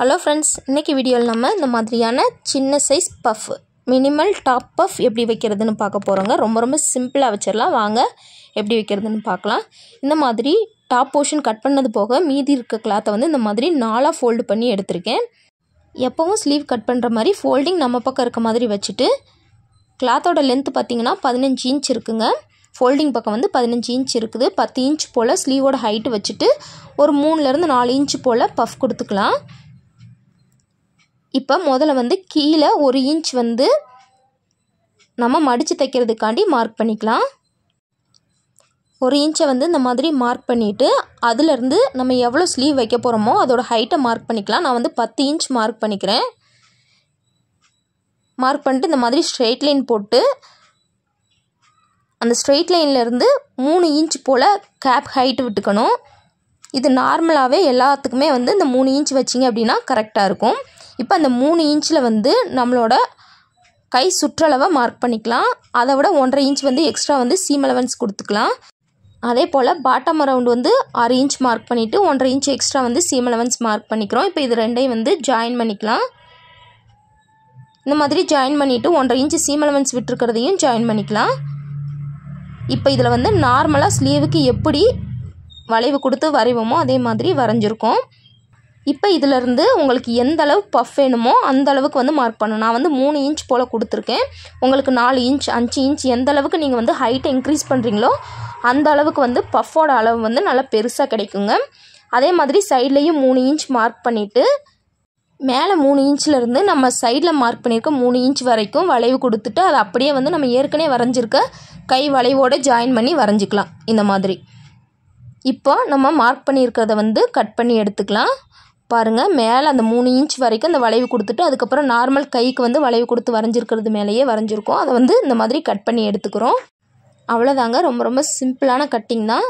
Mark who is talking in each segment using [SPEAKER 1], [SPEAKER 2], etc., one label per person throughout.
[SPEAKER 1] hello friends இன்றைக்கி வீடியோவில் நம்ம இந்த மாதிரியான சின்ன size puff minimal top puff எப்படி வைக்கிறதுன்னு பார்க்க போகிறோங்க ரொம்ப ரொம்ப சிம்பிளாக வச்சிடலாம் வாங்க எப்படி வைக்கிறதுன்னு பார்க்கலாம் இந்த மாதிரி டாப் போர்ஷன் கட் பண்ணது போக மீதி இருக்க கிளாத்தை வந்து இந்த மாதிரி நாலாக ஃபோல்டு பண்ணி எடுத்திருக்கேன் எப்போவும் ஸ்லீவ் கட் பண்ணுற மாதிரி ஃபோல்டிங் நம்ம பக்கம் இருக்க மாதிரி வச்சுட்டு கிளாத்தோட லென்த் பார்த்திங்கன்னா பதினஞ்சு இன்ச் இருக்குங்க ஃபோல்டிங் பக்கம் வந்து பதினஞ்சு இன்ச் இருக்குது பத்து இன்ச் போல் ஸ்லீவோட ஹைட்டு வச்சுட்டு ஒரு மூணுலேருந்து நாலு இன்ச் போல் பஃப் கொடுத்துக்கலாம் இப்போ முதல்ல வந்து கீழே ஒரு இன்ச் வந்து நம்ம மடித்து தைக்கிறதுக்காண்டி மார்க் பண்ணிக்கலாம் ஒரு இன்ச்சை வந்து இந்த மாதிரி மார்க் பண்ணிவிட்டு அதிலேருந்து நம்ம எவ்வளோ ஸ்லீவ் வைக்க போகிறோமோ அதோட ஹைட்டை மார்க் பண்ணிக்கலாம் நான் வந்து பத்து இன்ச் மார்க் பண்ணிக்கிறேன் மார்க் பண்ணிட்டு இந்த மாதிரி ஸ்ட்ரெயிட் லைன் போட்டு அந்த ஸ்ட்ரெயிட் லைன்லேருந்து மூணு இன்ச் போல் கேப் ஹைட்டு விட்டுக்கணும் இது நார்மலாகவே எல்லாத்துக்குமே வந்து இந்த மூணு இன்ச் வச்சிங்க அப்படின்னா கரெக்டாக இருக்கும் இப்போ அந்த மூணு இன்ச்சில் வந்து நம்மளோட கை சுற்றளவை மார்க் பண்ணிக்கலாம் அதை விட ஒன்றரை இன்ச் வந்து எக்ஸ்ட்ரா வந்து சீம் அலவன்ஸ் கொடுத்துக்கலாம் அதே போல் பாட்டம் அரவுண்ட் வந்து ஆறு இன்ச் மார்க் பண்ணிவிட்டு ஒன்றரை இன்ச் எக்ஸ்ட்ரா வந்து சீம் அலவன்ஸ் மார்க் பண்ணிக்கிறோம் இப்போ இது ரெண்டையும் வந்து ஜாயின் பண்ணிக்கலாம் இந்த மாதிரி ஜாயின் பண்ணிவிட்டு ஒன்றரை இன்ச் சீம் அலவன்ஸ் விட்டுருக்கிறதையும் ஜாயின் பண்ணிக்கலாம் இப்போ இதில் வந்து நார்மலாக ஸ்லீவுக்கு எப்படி வளைவு கொடுத்து வரைவோமோ அதே மாதிரி வரைஞ்சிருக்கோம் இப்போ இதிலருந்து உங்களுக்கு எந்த அளவு பஃப் வேணுமோ அந்த அளவுக்கு வந்து மார்க் பண்ணணும் நான் வந்து மூணு இன்ச் போல் கொடுத்துருக்கேன் உங்களுக்கு நாலு இன்ச் அஞ்சு இன்ச் எந்த அளவுக்கு நீங்கள் வந்து ஹைட்டை இன்க்ரீஸ் பண்ணுறீங்களோ அந்த அளவுக்கு வந்து பஃப்போட அளவு வந்து நல்லா பெருசாக கிடைக்குங்க அதே மாதிரி சைட்லேயும் மூணு இன்ச் மார்க் பண்ணிவிட்டு மேலே மூணு இன்ச்லேருந்து நம்ம சைடில் மார்க் பண்ணியிருக்க மூணு இன்ச் வரைக்கும் வளைவு கொடுத்துட்டு அதை அப்படியே வந்து நம்ம ஏற்கனவே வரைஞ்சிருக்க கை வளைவோடு ஜாயின் பண்ணி வரைஞ்சிக்கலாம் இந்த மாதிரி இப்போ நம்ம மார்க் பண்ணியிருக்கிறத வந்து கட் பண்ணி எடுத்துக்கலாம் பாருங்கள் மேலே அந்த மூணு இன்ச் வரைக்கும் அந்த வளைவு கொடுத்துட்டு அதுக்கப்புறம் நார்மல் கைக்கு வந்து வளைவு கொடுத்து வரைஞ்சிருக்கிறது மேலேயே வரைஞ்சிருக்கோம் அதை வந்து இந்த மாதிரி கட் பண்ணி எடுத்துக்கிறோம் அவ்வளோதாங்க ரொம்ப ரொம்ப சிம்பிளான கட்டிங் தான்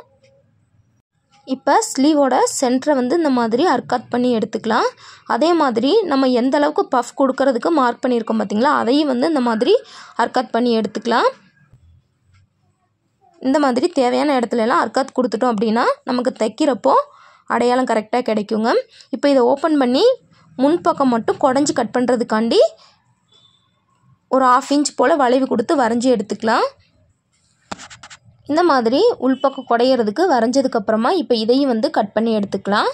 [SPEAKER 1] இப்போ ஸ்லீவோட சென்டரை வந்து இந்த மாதிரி அர்க்காட் பண்ணி எடுத்துக்கலாம் அதே மாதிரி நம்ம எந்த அளவுக்கு பஃப் கொடுக்கறதுக்கு மார்க் பண்ணியிருக்கோம் பார்த்திங்களா அதையும் வந்து இந்த மாதிரி அர்க்காட் பண்ணி எடுத்துக்கலாம் இந்த மாதிரி தேவையான இடத்துலலாம் அர்க்காத் கொடுத்துட்டோம் அப்படின்னா நமக்கு தைக்கிறப்போ அடையாளம் கரெக்டாக கிடைக்குங்க இப்போ இதை ஓப்பன் பண்ணி முன்பக்கம் மட்டும் குடஞ்சி கட் பண்ணுறதுக்காண்டி ஒரு ஆஃப் இன்ச் போல் வளைவு கொடுத்து வரைஞ்சி எடுத்துக்கலாம் இந்த மாதிரி உள்பக்கம் குடையிறதுக்கு வரைஞ்சதுக்கப்புறமா இப்போ இதையும் வந்து கட் பண்ணி எடுத்துக்கலாம்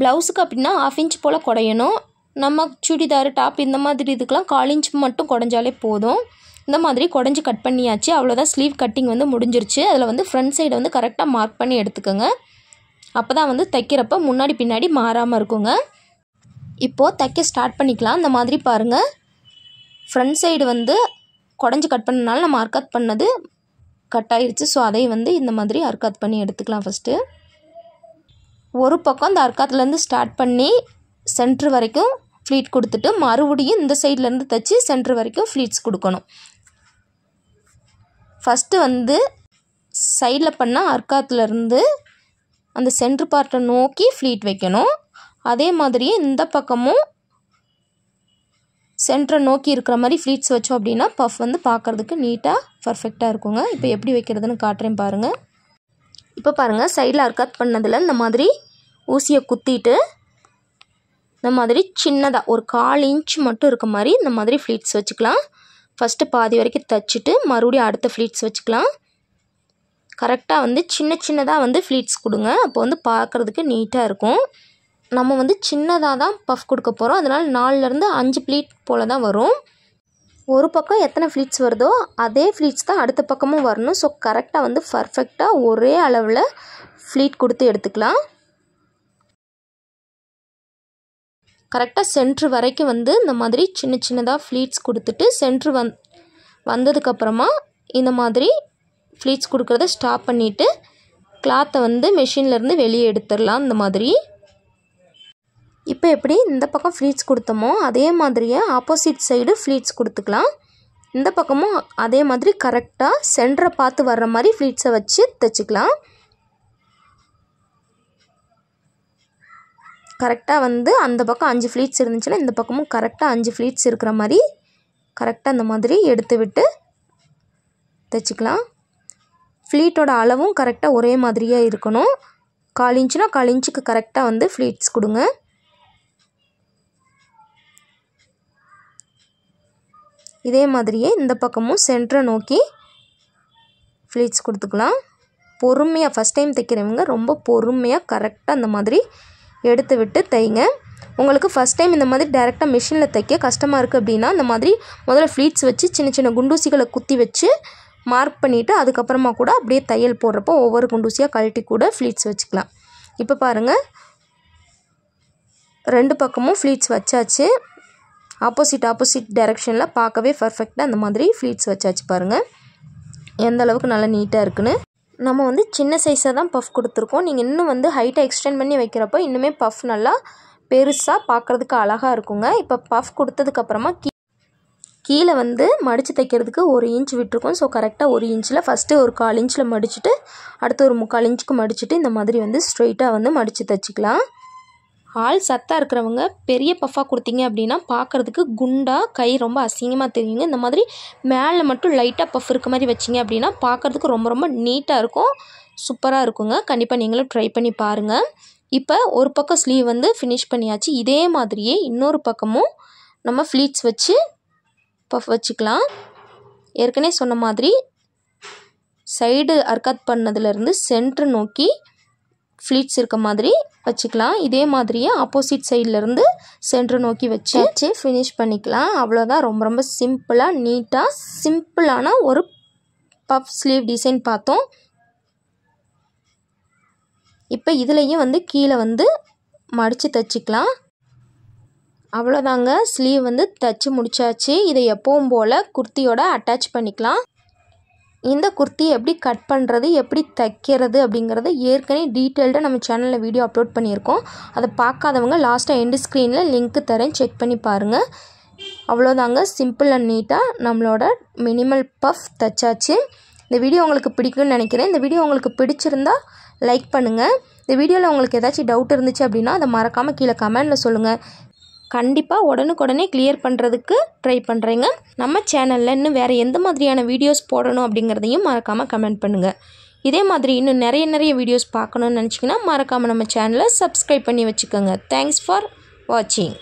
[SPEAKER 1] ப்ளவுஸுக்கு அப்படின்னா ஆஃப் இன்ச் போல் குடையணும் நம்ம சுடிதார் டாப் இந்த மாதிரி இதுக்கெலாம் கால் இன்ச் மட்டும் குடஞ்சாலே போதும் இந்த மாதிரி குடஞ்சி கட் பண்ணியாச்சு அவ்வளோதான் ஸ்லீவ் கட்டிங் வந்து முடிஞ்சிருச்சு அதில் வந்து ஃப்ரண்ட் சைடை வந்து கரெக்டாக மார்க் பண்ணி எடுத்துக்கோங்க அப்போ தான் வந்து தைக்கிறப்ப முன்னாடி பின்னாடி மாறாமல் இருக்குங்க இப்போது தைக்க ஸ்டார்ட் பண்ணிக்கலாம் இந்த மாதிரி பாருங்கள் ஃப்ரண்ட் சைடு வந்து குடஞ்சி கட் பண்ணனால நம்ம அர்க்காத் பண்ணது கட் ஆகிடுச்சு ஸோ அதையும் வந்து இந்த மாதிரி அர்க்காத் பண்ணி எடுத்துக்கலாம் ஃபஸ்ட்டு ஒரு பக்கம் இந்த அர்க்காத்துலேருந்து ஸ்டார்ட் பண்ணி சென்ட்ரு வரைக்கும் ஃப்ளீட் கொடுத்துட்டு மறுபடியும் இந்த சைட்லேருந்து தைச்சி சென்ட்ரு வரைக்கும் ஃப்ளீட்ஸ் கொடுக்கணும் ஃபஸ்ட்டு வந்து சைடில் பண்ணால் அர்க்காத்துலேருந்து அந்த சென்ட்ரு பார்ட்டை நோக்கி ஃப்ளீட் வைக்கணும் அதே மாதிரியே இந்த பக்கமும் சென்டரை நோக்கி இருக்கிற மாதிரி ஃப்ளீட்ஸ் வச்சோம் அப்படின்னா பஃப் வந்து பார்க்குறதுக்கு நீட்டாக பர்ஃபெக்டாக இருக்குங்க இப்போ எப்படி வைக்கிறதுன்னு காட்டுறேன் பாருங்கள் இப்போ பாருங்கள் சைடில் அர்க்கத் பண்ணதில் இந்த மாதிரி ஊசியை குத்திட்டு இந்த மாதிரி சின்னதாக ஒரு கால் இன்ச் மட்டும் இருக்க மாதிரி இந்த மாதிரி ஃப்ளீட்ஸ் வச்சுக்கலாம் ஃபஸ்ட்டு பாதி வரைக்கும் தைச்சிட்டு மறுபடியும் அடுத்த ஃப்ளீட்ஸ் வச்சுக்கலாம் கரெக்டாக வந்து சின்ன சின்னதாக வந்து ஃப்ளீட்ஸ் கொடுங்க அப்போ வந்து பார்க்குறதுக்கு நீட்டாக இருக்கும் நம்ம வந்து சின்னதாக தான் பஃப் கொடுக்க போகிறோம் அதனால் நாலுலேருந்து அஞ்சு ப்ளீட் போல் தான் வரும் ஒரு பக்கம் எத்தனை ஃப்ளீட்ஸ் வருதோ அதே ஃப்ளீட்ஸ் தான் அடுத்த பக்கமும் வரணும் ஸோ கரெக்டாக வந்து பர்ஃபெக்டாக ஒரே அளவில் ஃப்ளீட் கொடுத்து எடுத்துக்கலாம் கரெக்டாக சென்ட்ரு வரைக்கும் வந்து இந்த மாதிரி சின்ன சின்னதாக ஃப்ளீட்ஸ் கொடுத்துட்டு சென்ட்ரு வந் வந்ததுக்கப்புறமா இந்த மாதிரி ஃப்ளீட்ஸ் கொடுக்குறத ஸ்டாப் பண்ணிவிட்டு கிளாத்தை வந்து மிஷின்லேருந்து வெளியே எடுத்துடலாம் இந்த மாதிரி இப்போ எப்படி இந்த பக்கம் ஃப்ளீட்ஸ் கொடுத்தோமோ அதே மாதிரியே ஆப்போசிட் சைடு ஃப்ளீட்ஸ் கொடுத்துக்கலாம் இந்த பக்கமும் அதே மாதிரி கரெக்டாக சென்டரை பார்த்து வர்ற மாதிரி ஃப்ளீட்ஸை வச்சு தைச்சிக்கலாம் கரெக்டாக வந்து அந்த பக்கம் அஞ்சு ஃப்ளீட்ஸ் இருந்துச்சுன்னா இந்த பக்கமும் கரெக்டாக அஞ்சு ஃப்ளீட்ஸ் இருக்கிற மாதிரி கரெக்டாக அந்த மாதிரி எடுத்து விட்டு தைச்சிக்கலாம் ஃப்ளீட்டோட அளவும் கரெக்டாக ஒரே மாதிரியே இருக்கணும் கால் இன்ச்சுனா கால் இன்ச்சுக்கு கரெக்டாக வந்து ஃப்ளீட்ஸ் கொடுங்க இதே மாதிரியே இந்த பக்கமும் சென்டரை நோக்கி ஃப்ளீட்ஸ் கொடுத்துக்கலாம் பொறுமையாக ஃபஸ்ட் டைம் தைக்கிறவங்க ரொம்ப பொறுமையாக கரெக்டாக அந்த மாதிரி எடுத்து விட்டு தைங்க உங்களுக்கு ஃபஸ்ட் டைம் இந்த மாதிரி டேரெக்டாக மிஷினில் தைக்க கஷ்டமாக இருக்குது அப்படின்னா இந்த மாதிரி முதல்ல ஃப்ளீட்ஸ் வச்சு சின்ன சின்ன குண்டூசிகளை குத்தி வச்சு மார்க் பண்ணிவிட்டு அதுக்கப்புறமா கூட அப்படியே தையல் போடுறப்போ ஒவ்வொரு குண்டூசியாக கழட்டி கூட ஃப்ளீட்ஸ் வச்சுக்கலாம் இப்போ பாருங்கள் ரெண்டு பக்கமும் ஃப்ளீட்ஸ் வச்சாச்சு ஆப்போசிட் ஆப்போசிட் டைரெக்ஷனில் பார்க்கவே பர்ஃபெக்டாக அந்த மாதிரி ஃப்ளீட்ஸ் வச்சாச்சு பாருங்கள் எந்த அளவுக்கு நல்லா நீட்டாக இருக்குன்னு நம்ம வந்து சின்ன சைஸாக தான் பஃப் கொடுத்துருக்கோம் நீங்கள் இன்னும் வந்து ஹைட்டை எக்ஸ்டெண்ட் பண்ணி வைக்கிறப்போ இன்னுமே பஃப் நல்லா பெருசாக பார்க்குறதுக்கு அழகாக இருக்குங்க இப்போ பஃப் கொடுத்ததுக்கப்புறமா கீழே வந்து மடித்து தைக்கிறதுக்கு ஒரு இன்ச் விட்டுருக்கோம் ஸோ கரெக்டாக ஒரு இன்ச்சில் ஃபஸ்ட்டு ஒரு கால் இன்ச்சில் மடிச்சுட்டு அடுத்து ஒரு முக்கால் இன்ச்சுக்கு மடிச்சுட்டு இந்த மாதிரி வந்து ஸ்ட்ரெயிட்டாக வந்து மடித்து தைச்சிக்கலாம் ஆள் சத்தாக இருக்கிறவங்க பெரிய பஃபாக கொடுத்தீங்க அப்படின்னா பார்க்குறதுக்கு குண்டாக கை ரொம்ப அசிங்கமாக தெரியுங்க இந்த மாதிரி மேலே மட்டும் லைட்டாக பஃப் இருக்க மாதிரி வச்சிங்க அப்படின்னா பார்க்குறதுக்கு ரொம்ப ரொம்ப நீட்டாக இருக்கும் சூப்பராக இருக்குங்க கண்டிப்பாக நீங்களும் ட்ரை பண்ணி பாருங்கள் இப்போ ஒரு பக்கம் ஸ்லீவ் வந்து ஃபினிஷ் பண்ணியாச்சு இதே மாதிரியே இன்னொரு பக்கமும் நம்ம ஃப்ளீட்ஸ் வச்சு பஃப் வச்சுக்கலாம் ஏற்கனவே சொன்ன மாதிரி சைடு அர்காத் பண்ணதுலேருந்து சென்ட்ரு நோக்கி ஃப்ளீட்ஸ் இருக்க மாதிரி வச்சுக்கலாம் இதே மாதிரியே ஆப்போசிட் சைட்லேருந்து சென்ட்ரு நோக்கி வச்சு வச்சு ஃபினிஷ் பண்ணிக்கலாம் அவ்வளோதான் ரொம்ப ரொம்ப சிம்பிளாக நீட்டாக சிம்பிளான ஒரு பஃப் ஸ்லீவ் டிசைன் பார்த்தோம் இப்போ இதுலேயும் வந்து கீழே வந்து மடித்து தச்சுக்கலாம் அவ்வளோதாங்க ஸ்லீவ் வந்து தைச்சி முடிச்சாச்சு இதை எப்பவும் போல் குர்த்தியோட அட்டாச் பண்ணிக்கலாம் இந்த குர்த்தி எப்படி கட் பண்ணுறது எப்படி தைக்கிறது அப்படிங்கிறத ஏற்கனவே டீட்டெயில்டாக நம்ம சேனலில் வீடியோ அப்லோட் பண்ணியிருக்கோம் அதை பார்க்காதவங்க லாஸ்ட்டாக எண்டு ஸ்க்ரீனில் லிங்க்கு தரேன் செக் பண்ணி பாருங்கள் அவ்வளோதாங்க சிம்பிள் அண்ட் நீட்டாக நம்மளோட மினிமல் பஃப் தைச்சாச்சு இந்த வீடியோ உங்களுக்கு பிடிக்கும்னு நினைக்கிறேன் இந்த வீடியோ உங்களுக்கு பிடிச்சிருந்தா லைக் பண்ணுங்கள் இந்த வீடியோவில் உங்களுக்கு ஏதாச்சும் டவுட் இருந்துச்சு அப்படின்னா அதை மறக்காமல் கீழே கமெண்டில் சொல்லுங்கள் கண்டிப்பாக உடனுக்குடனே கிளியர் பண்ணுறதுக்கு ட்ரை பண்ணுறேங்க நம்ம சேனலில் இன்னும் வேறு எந்த மாதிரியான வீடியோஸ் போடணும் அப்படிங்கிறதையும் மறக்காமல் கமெண்ட் பண்ணுங்கள் இதே மாதிரி இன்னும் நிறைய நிறைய வீடியோஸ் பார்க்கணுன்னு நினச்சிங்கன்னா மறக்காமல் நம்ம சேனலை சப்ஸ்கிரைப் பண்ணி வச்சுக்கோங்க தேங்க்ஸ் ஃபார் வாட்சிங்